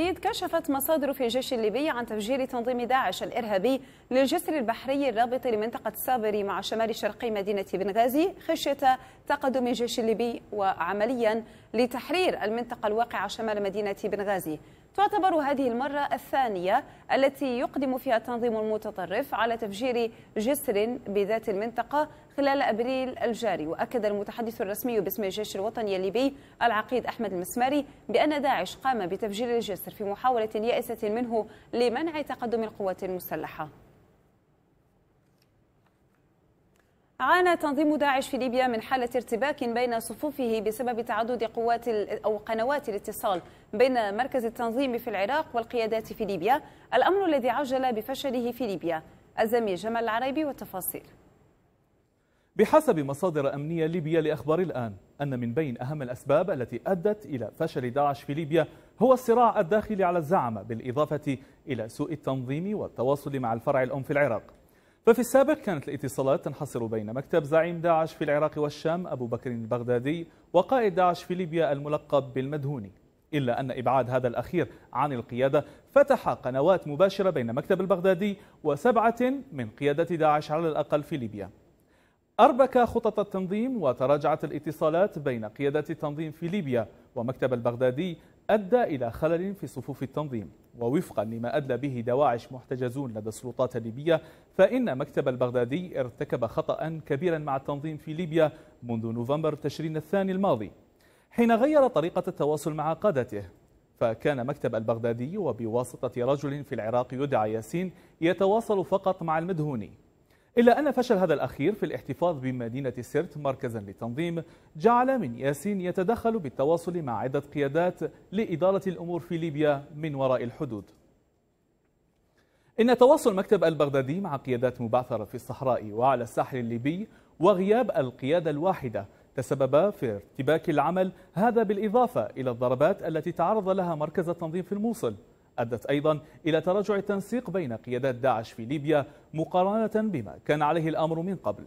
كشفت مصادر في الجيش الليبي عن تفجير تنظيم داعش الإرهابي للجسر البحري الرابط لمنطقة صابري مع شمال شرقي مدينة بنغازي خشية تقدم الجيش الليبي وعمليا لتحرير المنطقة الواقعة شمال مدينة بنغازي تعتبر هذه المرة الثانية التي يقدم فيها التنظيم المتطرف على تفجير جسر بذات المنطقة خلال أبريل الجاري وأكد المتحدث الرسمي باسم الجيش الوطني الليبي العقيد أحمد المسماري بأن داعش قام بتفجير الجسر في محاولة يائسة منه لمنع تقدم القوات المسلحة عانى تنظيم داعش في ليبيا من حالة ارتباك بين صفوفه بسبب تعدد قوات أو قنوات الاتصال بين مركز التنظيم في العراق والقيادات في ليبيا الأمر الذي عجل بفشله في ليبيا الزميل جمال العريبي والتفاصيل بحسب مصادر أمنية ليبيا لأخبار الآن أن من بين أهم الأسباب التي أدت إلى فشل داعش في ليبيا هو الصراع الداخلي على الزعمة بالإضافة إلى سوء التنظيم والتواصل مع الفرع الأم في العراق ففي السابق كانت الاتصالات تنحصر بين مكتب زعيم داعش في العراق والشام أبو بكر البغدادي وقائد داعش في ليبيا الملقب بالمدهوني إلا أن إبعاد هذا الأخير عن القيادة فتح قنوات مباشرة بين مكتب البغدادي وسبعة من قيادة داعش على الأقل في ليبيا أربك خطط التنظيم وتراجعت الاتصالات بين قيادة التنظيم في ليبيا ومكتب البغدادي أدى إلى خلل في صفوف التنظيم ووفقا لما أدلى به دواعش محتجزون لدى السلطات الليبية فإن مكتب البغدادي ارتكب خطأ كبيرا مع التنظيم في ليبيا منذ نوفمبر تشرين الثاني الماضي حين غير طريقة التواصل مع قادته فكان مكتب البغدادي وبواسطة رجل في العراق يدعى ياسين يتواصل فقط مع المدهوني إلا أن فشل هذا الأخير في الاحتفاظ بمدينة سرت مركزا للتنظيم جعل من ياسين يتدخل بالتواصل مع عدة قيادات لإدارة الأمور في ليبيا من وراء الحدود إن تواصل مكتب البغدادي مع قيادات مبعثرة في الصحراء وعلى الساحل الليبي وغياب القيادة الواحدة تسبب في ارتباك العمل هذا بالإضافة إلى الضربات التي تعرض لها مركز التنظيم في الموصل أدت أيضا إلى تراجع التنسيق بين قيادات داعش في ليبيا مقارنة بما كان عليه الأمر من قبل